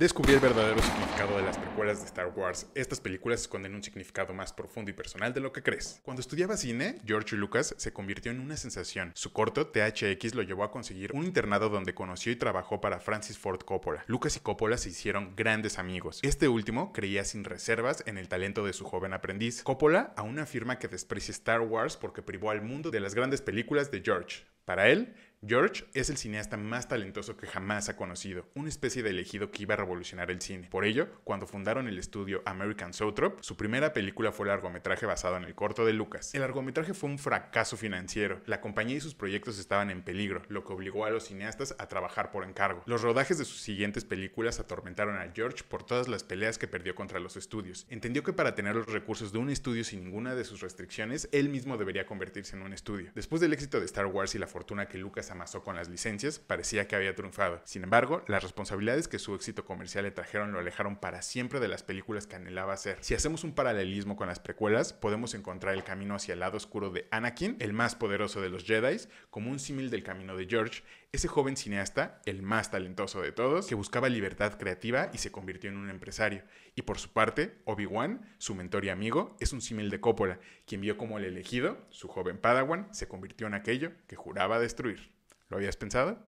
Descubrí el verdadero significado de las precuelas de Star Wars. Estas películas esconden un significado más profundo y personal de lo que crees. Cuando estudiaba cine, George Lucas se convirtió en una sensación. Su corto, THX, lo llevó a conseguir un internado donde conoció y trabajó para Francis Ford Coppola. Lucas y Coppola se hicieron grandes amigos. Este último creía sin reservas en el talento de su joven aprendiz. Coppola aún afirma que desprecia Star Wars porque privó al mundo de las grandes películas de George. Para él, George es el cineasta más talentoso que jamás ha conocido, una especie de elegido que iba a revolucionar el cine. Por ello, cuando fundaron el estudio American Sotrop, su primera película fue el largometraje basado en el corto de Lucas. El largometraje fue un fracaso financiero, la compañía y sus proyectos estaban en peligro, lo que obligó a los cineastas a trabajar por encargo. Los rodajes de sus siguientes películas atormentaron a George por todas las peleas que perdió contra los estudios. Entendió que para tener los recursos de un estudio sin ninguna de sus restricciones, él mismo debería convertirse en un estudio. Después del éxito de Star Wars y la fortuna que Lucas amasó con las licencias, parecía que había triunfado. Sin embargo, las responsabilidades que su éxito comercial le trajeron lo alejaron para siempre de las películas que anhelaba hacer. Si hacemos un paralelismo con las precuelas, podemos encontrar el camino hacia el lado oscuro de Anakin, el más poderoso de los Jedi, como un símil del camino de George, ese joven cineasta, el más talentoso de todos, que buscaba libertad creativa y se convirtió en un empresario. Y por su parte, Obi-Wan, su mentor y amigo, es un símil de Coppola, quien vio como el elegido, su joven Padawan, se convirtió en aquello que juraba destruir. ¿Lo habías pensado?